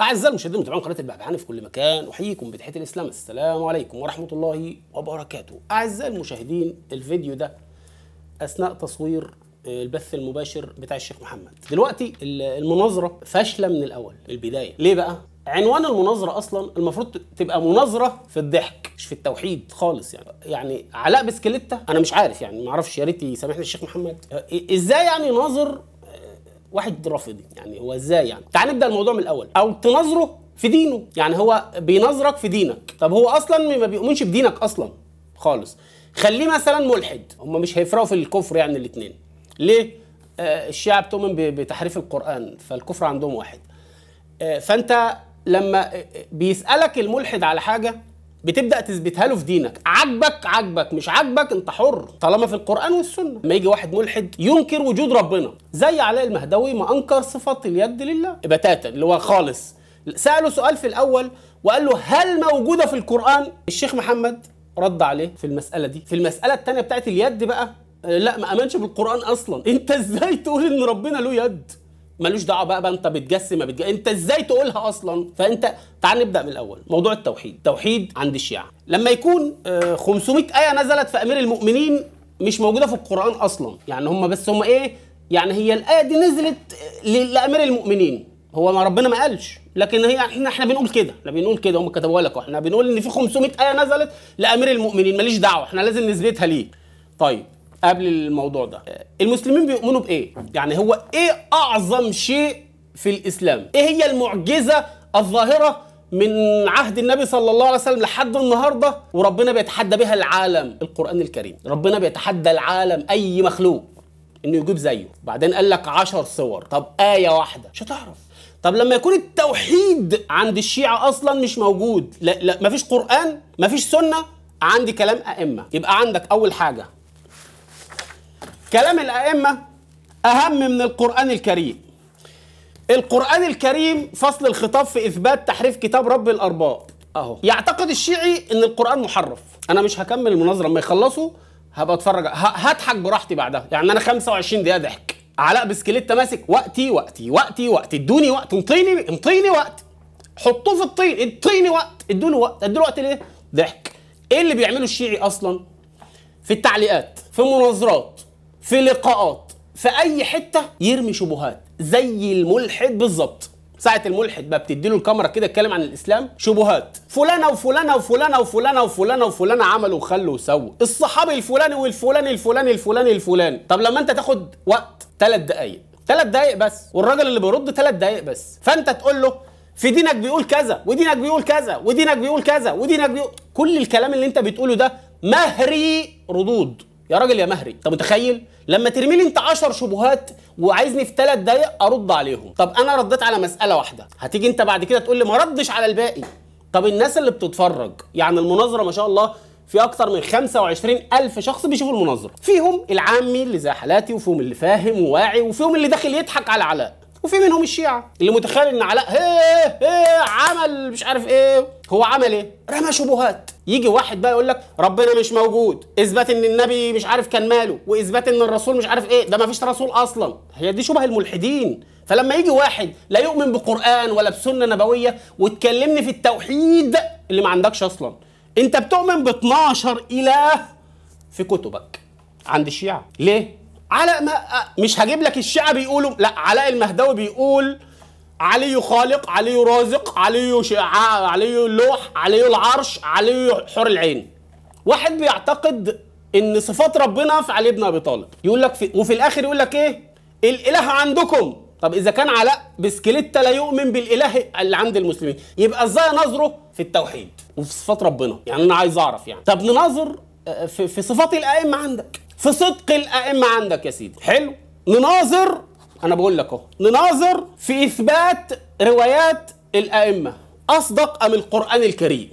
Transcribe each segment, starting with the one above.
أعزائي المشاهدين متابعين قناة البحبحاني في كل مكان أحييكم بتحية الإسلام السلام عليكم ورحمة الله وبركاته أعزائي المشاهدين الفيديو ده أثناء تصوير البث المباشر بتاع الشيخ محمد دلوقتي المناظرة فاشلة من الأول البداية ليه بقى؟ عنوان المناظرة أصلا المفروض تبقى مناظرة في الضحك مش في التوحيد خالص يعني يعني علاء بسكليتة أنا مش عارف يعني ما أعرفش يا ريت يسامحني الشيخ محمد إزاي يعني يناظر واحد رافض يعني هو ازاي يعني تعال نبدا الموضوع من الاول او تناظره في دينه يعني هو بيناظرك في دينك طب هو اصلا ما بيؤمنش بدينك اصلا خالص خليه مثلا ملحد هم مش هيفرقوا في الكفر يعني الاثنين ليه آه الشيعة بتؤمن بتحريف القرآن فالكفر عندهم واحد آه فأنت لما آه، آه، بيسألك الملحد على حاجة بتبدا تثبتها له في دينك عاجبك عاجبك مش عاجبك انت حر طالما في القران والسنه ما يجي واحد ملحد ينكر وجود ربنا زي علاء المهدوي ما انكر صفات اليد لله بتاتا اللي هو خالص ساله سؤال في الاول وقال له هل موجوده في القران الشيخ محمد رد عليه في المساله دي في المساله الثانيه بتاعت اليد بقى آه، لا ما امنش بالقران اصلا انت ازاي تقول ان ربنا له يد ملوش دعوه بقى بقى انت بتجسم ما بتجسم انت ازاي تقولها اصلا فانت تعال نبدا من الاول موضوع التوحيد توحيد عند الشيعه لما يكون 500 آه، ايه نزلت في امير المؤمنين مش موجوده في القران اصلا يعني هم بس هم ايه يعني هي الايه دي نزلت آه، لامير المؤمنين هو ما ربنا ما قالش لكن هي احنا احنا بنقول كده احنا بنقول كده هم كتبوها لك احنا بنقول ان في 500 ايه نزلت لامير المؤمنين ماليش دعوه احنا لازم نثبتها ليه طيب قبل الموضوع ده المسلمين بيؤمنوا بايه يعني هو ايه اعظم شيء في الاسلام ايه هي المعجزه الظاهره من عهد النبي صلى الله عليه وسلم لحد النهارده وربنا بيتحدى بها العالم القران الكريم ربنا بيتحدى العالم اي مخلوق انه يجيب زيه بعدين قال لك عشر صور طب ايه واحده مش هتعرف طب لما يكون التوحيد عند الشيعة أصلا مش موجود لا, لا مفيش قرآن مفيش سنة عندي كلام أئمة يبقى عندك أول حاجة كلام الأئمة أهم من القرآن الكريم القرآن الكريم فصل الخطاب في إثبات تحريف كتاب رب الأرباب أهو يعتقد الشيعي إن القرآن محرف أنا مش هكمل المناظرة ما يخلصوا هبقى أتفرج هضحك براحتي بعدها يعني أنا 25 دقيقة ضحك علاء بسكليت ماسك وقتي وقتي وقتي وقتي ادوني وقت انطيني انطيني وقت حطوه في الطين انطيني وقت ادوني وقت ادوني وقت ليه؟ ضحك ايه اللي بيعمله الشيعي اصلا؟ في التعليقات في مناظرات في لقاءات في اي حته يرمي شبهات زي الملحد بالظبط ساعة الملحد بقى بتديله الكاميرا كده اتكلم عن الاسلام شبهات فلانه وفلانه وفلانه وفلانه وفلانه وفلانه عملوا وخلوا وسووا الصحابي الفلاني والفلاني الفلاني الفلاني الفلاني طب لما انت تاخد وقت ثلاث دقايق ثلاث دقايق بس والراجل اللي بيرد ثلاث دقايق بس فانت تقول له في دينك بيقول كذا ودينك بيقول كذا ودينك بيقول كذا ودينك بيقول كل الكلام اللي انت بتقوله ده مهري ردود يا راجل يا مهري انت متخيل لما ترمي لي انت 10 شبهات وعايزني في 3 دقايق ارد عليهم طب انا رديت على مساله واحده هتيجي انت بعد كده تقول لي ما ردش على الباقي طب الناس اللي بتتفرج يعني المناظره ما شاء الله في اكتر من 25 الف شخص بيشوفوا المناظره فيهم العامي اللي زي حالاتي وفيهم اللي فاهم وواعي وفيهم اللي داخل يضحك على علاء وفي منهم الشيعة اللي متخيل ان علاء هيه هيه عمل مش عارف ايه هو عمل ايه رمى شبهات يجي واحد بقى يقول لك ربنا مش موجود اثبات ان النبي مش عارف كان ماله واثبات ان الرسول مش عارف ايه ده ما فيش رسول اصلا هي دي شبه الملحدين فلما يجي واحد لا يؤمن بقران ولا بسنه نبويه وتكلمني في التوحيد اللي ما عندكش اصلا انت بتؤمن ب 12 اله في كتبك عند الشيعة ليه علاء ما آه، مش هجيب لك الشيعة بيقولوا لا علاء المهداوي بيقول علي خالق علي رازق علي شعاع علي لوح علي العرش علي حور العين واحد بيعتقد ان صفات ربنا في علي بن ابي طالب يقول لك في وفي الاخر يقول لك ايه الاله عندكم طب اذا كان علاء بسكليتة لا يؤمن بالاله اللي عند المسلمين يبقى ازاي نظره في التوحيد وفي صفات ربنا يعني انا عايز اعرف يعني طب ننظر آه، في, في صفات الائمه عندك في صدق الائمه عندك يا سيدي حلو نناظر انا بقول لك اهو نناظر في اثبات روايات الائمه اصدق ام القران الكريم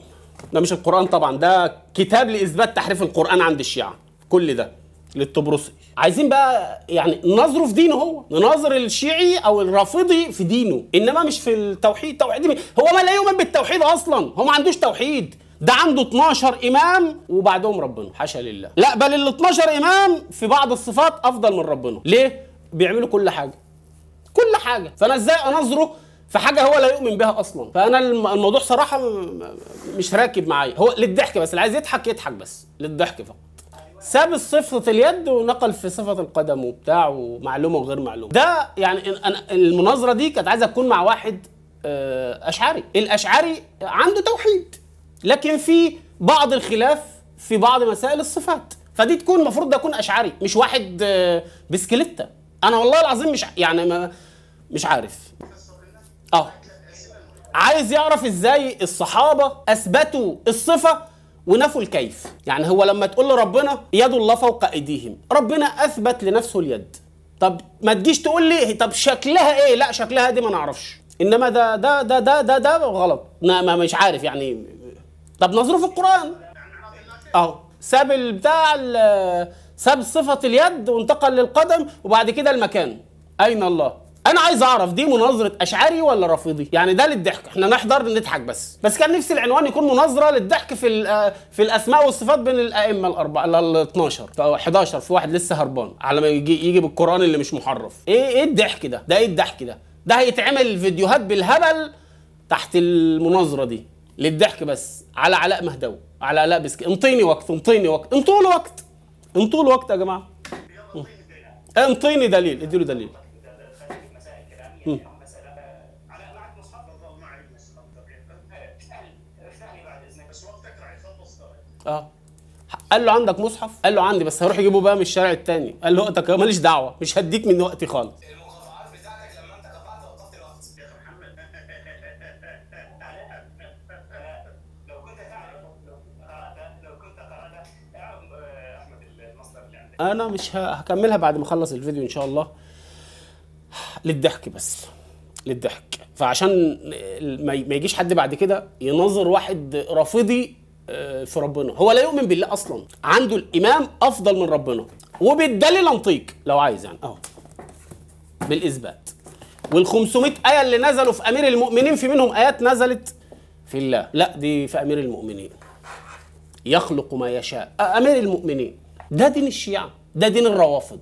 ده مش القران طبعا ده كتاب لاثبات تحريف القران عند الشيعه كل ده للطبرسي عايزين بقى يعني نناظره في دينه هو نناظر الشيعي او الرافضي في دينه انما مش في التوحيد توحيد هو ما لا يؤمن بالتوحيد اصلا هو ما عندوش توحيد ده عنده 12 امام وبعدهم ربنا حاشا لله لا بل ال 12 امام في بعض الصفات افضل من ربنا ليه بيعملوا كل حاجه كل حاجه فانا ازاي انظره في حاجه هو لا يؤمن بها اصلا فانا الموضوع صراحه مش راكب معايا هو للضحك بس اللي عايز يضحك يضحك بس للضحك فقط ساب صفة اليد ونقل في صفة القدم وبتاع ومعلومة وغير معلومة ده يعني أنا المناظرة دي كانت عايزة تكون مع واحد آه، أشعري الأشعري عنده توحيد لكن في بعض الخلاف في بعض مسائل الصفات فدي تكون المفروض ده اكون اشعري مش واحد آه، بسكليته انا والله العظيم مش يعني ما مش عارف اه عايز يعرف ازاي الصحابه اثبتوا الصفه ونفوا الكيف يعني هو لما تقول لربنا يد الله فوق ايديهم ربنا اثبت لنفسه اليد طب ما تجيش تقول لي طب شكلها ايه لا شكلها دي ما نعرفش انما ده ده ده ده ده, ده غلط ما مش عارف يعني طب نظره في القران اهو ساب البتاع ساب صفه اليد وانتقل للقدم وبعد كده المكان اين الله انا عايز اعرف دي مناظره اشعري ولا رافضي يعني ده للضحك احنا نحضر نضحك بس بس كان نفسي العنوان يكون مناظره للضحك في في الاسماء والصفات بين الائمه الاربعه ال 12 او 11 في واحد لسه هربان على ما يجي يجي بالقران اللي مش محرف ايه ايه الضحك ده ده ايه الضحك ده ده هيتعمل فيديوهات بالهبل تحت المناظره دي للضحك بس على علاء مهدو على علاء بسك انطيني وقت انطيني وقت انطوا وقت انطوا وقت يا جماعه اه، انطيني دليل اديله دليل اه قال له عندك مصحف قال له عندي بس هروح اجيبه بقى من الشارع التاني قال له وقتك ماليش دعوه مش هديك من وقتي خالص انا مش هكملها بعد ما اخلص الفيديو ان شاء الله للضحك بس للضحك فعشان ما يجيش حد بعد كده ينظر واحد رافضي آه، في ربنا هو لا يؤمن بالله اصلا عنده الامام افضل من ربنا وبالدليل انطيك لو عايز يعني اهو بالاثبات وال500 ايه اللي نزلوا في امير المؤمنين في منهم ايات نزلت في الله لا دي في امير المؤمنين يخلق ما يشاء امير المؤمنين ده دين الشيعة ده دين الروافض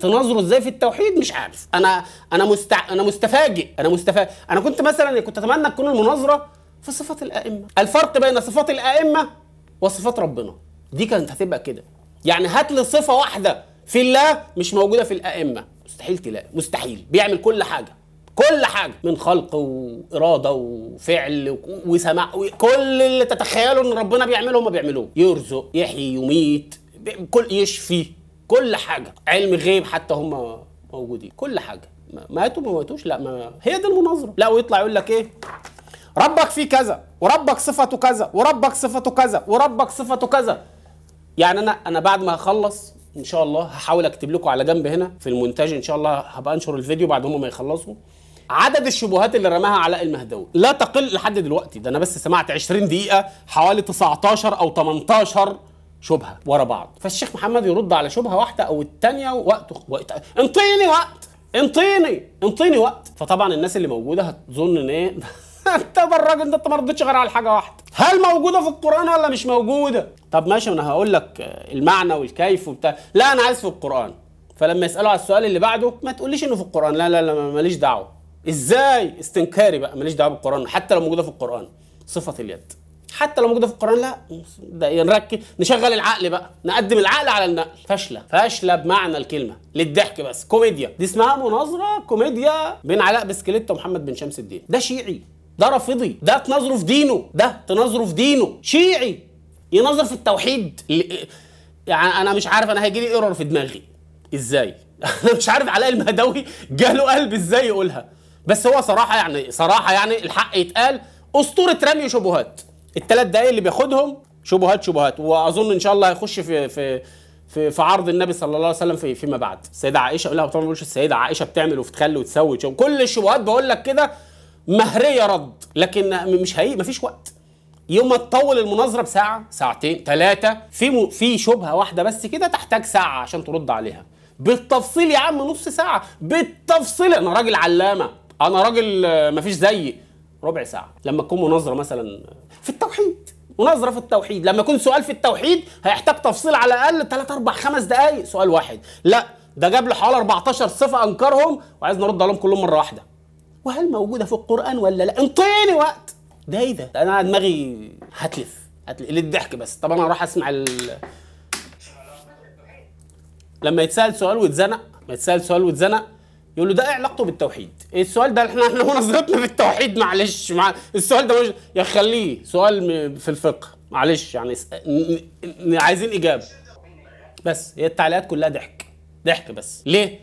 تناظره ازاي في التوحيد مش عارف انا انا مستع... انا مستفاجئ انا مستفاجئ انا كنت مثلا كنت اتمنى تكون المناظره في صفات الائمه الفرق بين صفات الائمه وصفات ربنا دي كانت هتبقى كده يعني هات لي صفه واحده في الله مش موجوده في الائمه مستحيل تلاقي مستحيل بيعمل كل حاجه كل حاجه من خلق واراده وفعل وسماع كل اللي تتخيله ان ربنا بيعمله ما بيعملوه يرزق يحيي يميت كل يشفي كل حاجه علم غيب حتى هم موجودين كل حاجه ماتوا ما ماتوش لا ما هي دي المناظره لا ويطلع يقول لك ايه ربك فيه كذا وربك صفته كذا وربك صفته كذا وربك صفته كذا يعني انا انا بعد ما هخلص ان شاء الله هحاول اكتب لكم على جنب هنا في المونتاج ان شاء الله هبقى انشر الفيديو بعد هم ما يخلصوا عدد الشبهات اللي رماها علاء المهدوي لا تقل لحد دلوقتي ده انا بس سمعت 20 دقيقه حوالي 19 او 18 شبهه ورا بعض فالشيخ محمد يرد على شبهه واحده او الثانيه وقته وقت انطيني وقت انطيني انطيني وقت فطبعا الناس اللي موجوده هتظن ان ايه انت الراجل ده انت ما ردتش غير على حاجه واحده هل موجوده في القران ولا مش موجوده طب ماشي انا هقول لك المعنى والكيف وبتاع لا انا عايز في القران فلما يسالوا على السؤال اللي بعده ما تقوليش انه في القران لا لا لا ماليش دعوه ازاي استنكاري بقى ماليش دعوه بالقران حتى لو موجوده في القران صفه اليد حتى لو موجوده في القران لا نركز نشغل العقل بقى نقدم العقل على النقل فاشله فاشله بمعنى الكلمه للضحك بس كوميديا دي اسمها مناظره كوميديا بين علاء بسكليت ومحمد بن شمس الدين ده شيعي ده رافضي ده تناظره في دينه ده تناظره في دينه شيعي يناظر في التوحيد يعني انا مش عارف انا هيجي لي ايرور في دماغي ازاي انا مش عارف علاء المهدوي جاله قلب ازاي يقولها بس هو صراحه يعني صراحه يعني الحق يتقال اسطوره رمي شبهات الثلاث دقايق اللي بياخدهم شبهات شبهات واظن ان شاء الله هيخش في في في, في عرض النبي صلى الله عليه وسلم في فيما بعد السيده عائشه لا طبعا ما السيده عائشه بتعمل وتتخلى وتسوي كل الشبهات بقول لك كده مهريه رد لكن مش هي مفيش وقت يوم ما تطول المناظره بساعه ساعتين ثلاثه في م... في شبهه واحده بس كده تحتاج ساعه عشان ترد عليها بالتفصيل يا عم نص ساعه بالتفصيل انا راجل علامه انا راجل مفيش زيي ربع ساعه لما تكون مناظره مثلا في التوحيد نظره في التوحيد لما يكون سؤال في التوحيد هيحتاج تفصيل على الاقل 3 4 5 دقائق سؤال واحد لا ده جاب له حوالي 14 صفه انكرهم وعايز نرد عليهم كلهم مره واحده وهل موجوده في القران ولا لا انطيني وقت ده ايه ده انا دماغي هتلف هتلف للضحك بس طب انا اروح اسمع ال... لما يتسال سؤال ويتزنق ما يتسال سؤال ويتزنق يقول له ده ايه علاقته بالتوحيد؟ ايه السؤال ده احنا احنا مناظرتنا في التوحيد معلش مع السؤال ده مش يا خليه سؤال في الفقه معلش يعني س... عايزين اجابه بس هي التعليقات كلها ضحك ضحك بس ليه؟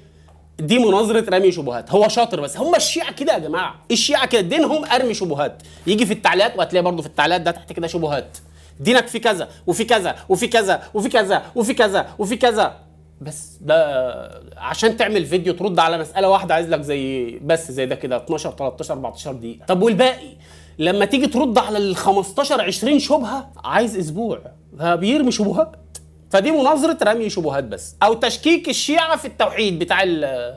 دي مناظرة رمي شبهات هو شاطر بس هم الشيعة كده يا جماعة الشيعة كده دينهم أرمي شبهات يجي في التعليقات وهتلاقي برضه في التعليقات ده تحت كده شبهات دينك في كذا وفي كذا وفي كذا وفي كذا وفي كذا وفي كذا وفي كذا بس ده عشان تعمل فيديو ترد على مساله واحده عايز لك زي بس زي ده كده 12 13 14 دقيقه طب والباقي لما تيجي ترد على ال 15 20 شبهه عايز اسبوع فبيرمي شبهات فدي مناظره رمي شبهات بس او تشكيك الشيعه في التوحيد بتاع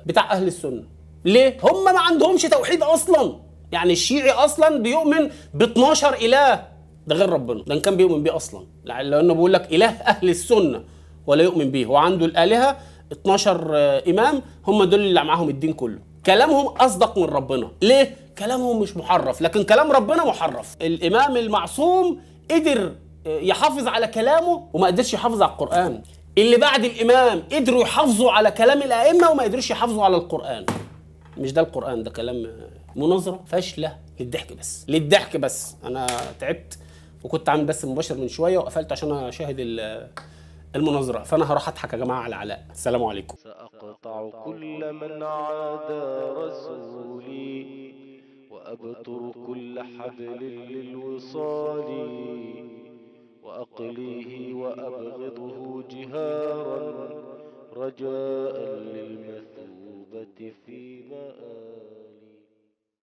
بتاع اهل السنه ليه هم ما عندهمش توحيد اصلا يعني الشيعي اصلا بيؤمن ب 12 اله ده غير ربنا ده كان بيؤمن بيه اصلا لانه بيقول لك اله اهل السنه ولا يؤمن به وعنده الآلهة 12 آه، إمام هم دول اللي معاهم الدين كله كلامهم أصدق من ربنا ليه؟ كلامهم مش محرف لكن كلام ربنا محرف الإمام المعصوم قدر آه، يحافظ على كلامه وما قدرش يحافظ على القرآن اللي بعد الإمام قدروا يحافظوا على كلام الأئمة وما قدروش يحافظوا على القرآن مش ده القرآن ده كلام آه، مناظرة فاشلة للضحك بس للضحك بس أنا تعبت وكنت عامل بس مباشر من شوية وقفلت عشان أشاهد ال المناظره فانا هروح اضحك يا جماعه على علاء السلام عليكم ساقطع كل من عادى رسولي وابطر كل حبل للوصال واقليه وابغضه جهارا رجاء للمثوبه في مآل